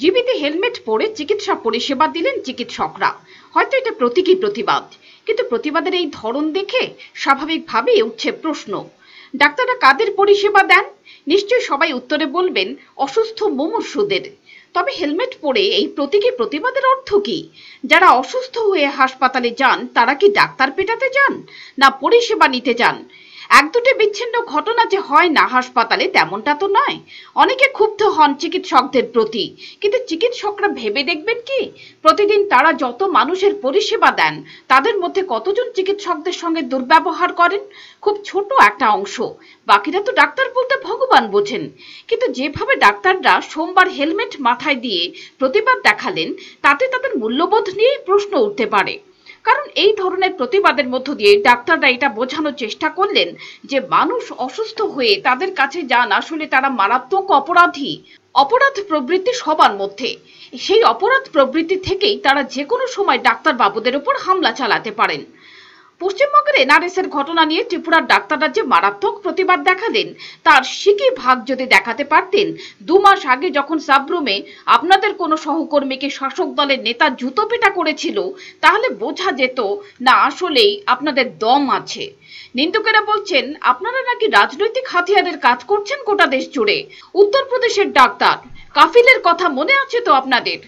জিবিতে helmet পরে চিকিৎসা পরিষেবা দিলেন চিকিৎসকরা হয়তো এটা প্রতীকী প্রতিবাদ কিন্তু প্রতিবাদের এই ধরন দেখে স্বাভাবিকভাবেই উঠছে প্রশ্ন ডাক্তাররা কাদের পরিষেবা দেন নিশ্চয় সবাই উত্তরে বলবেন অসুস্থ মুমূর্ষুদের তবে হেলমেট পরে এই প্রতীকী প্রতিবাদের অর্থ কি যারা অসুস্থ হয়ে হাসপাতালে যান তারা কি ডাক্তার পেটাতে যান না পরিষেবা নিতে যান এক দুটি বিচ্ছিন্ন ঘটনা যে হয় না হাসপাতালে তেমনটা তো নয় অনেকে ক্ষুব্ধ হন চিকিৎসকদের প্রতি কিন্তু চিকিৎসকরা ভেবে দেখবেন কি প্রতিদিন তারা যত মানুষের পরিষেবা দেন তাদের মধ্যে কতজন চিকিৎসকদের সঙ্গে দুর্ব্যবহার করেন খুব ছোট একটা অংশ বাকিরা তো ডাক্তার বলতে ভগবান বোঝেন কিন্তু যেভাবে ডাক্তাররা সোমবার হেলমেট মাথায় দিয়ে প্রতিবাদ দেখালেন তাতে তাদের মূল্যবোধ নিয়েই প্রশ্ন উঠতে পারে কারণ এই ধরনের প্রতিবাদের মধ্য দিয়ে ডাক্তাররা এটা বোঝানোর চেষ্টা করলেন যে মানুষ অসুস্থ হয়ে তাদের কাছে যান আসলে তারা মারাত্মক অপরাধী অপরাধ প্রবৃত্তি সবার মধ্যে সেই অপরাধ প্রবৃত্তি থেকেই তারা যে কোনো সময় ডাক্তারবাবুদের উপর হামলা চালাতে পারেন পশ্চিমবঙ্গের এনআরএসের ঘটনা নিয়ে ত্রিপুরার ডাক্তাররা যে মারাত্মক প্রতিবাদ দেখালেন তার সিকি ভাগ যদি দেখাতে পারতেন দু মাস আগে যখন সাবরুমে আপনাদের কোনো সহকর্মীকে শাসক দলের নেতা জুতো পেটা করেছিল তাহলে বোঝা যেত না আসলেই আপনাদের দম আছে নিন্দুকেরা বলছেন আপনারা নাকি রাজনৈতিক হাতিয়ারের কাজ করছেন গোটা দেশ জুড়ে উত্তরপ্রদেশের ডাক্তার কাফিলের কথা মনে আছে তো আপনাদের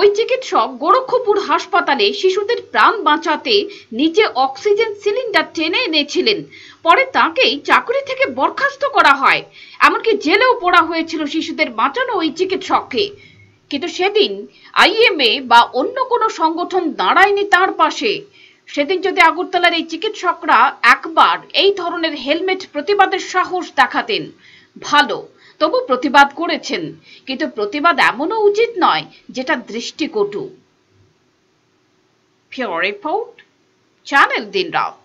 ওই চিকিৎসক গোরক্ষপুর হাসপাতালে শিশুদের প্রাণ বাঁচাতে নিজে অক্সিজেন সিলিন্ডার টেনে এনেছিলেন পরে তাকেই চাকরি থেকে বরখাস্ত করা হয় এমনকি জেলেও পড়া হয়েছিল শিশুদের বাঁচানো ওই চিকিৎসককে কিন্তু সেদিন আইএমএ বা অন্য কোনো সংগঠন দাঁড়ায়নি তার পাশে সেদিন যদি আগরতলার এই চিকিৎসকরা একবার এই ধরনের হেলমেট প্রতিবাদের সাহস দেখাতেন ভালো তবু প্রতিবাদ করেছেন কিন্তু প্রতিবাদ এমনও উচিত নয় যেটা দৃষ্টিকটু রিপোর্ট চ্যানেল দিন রাত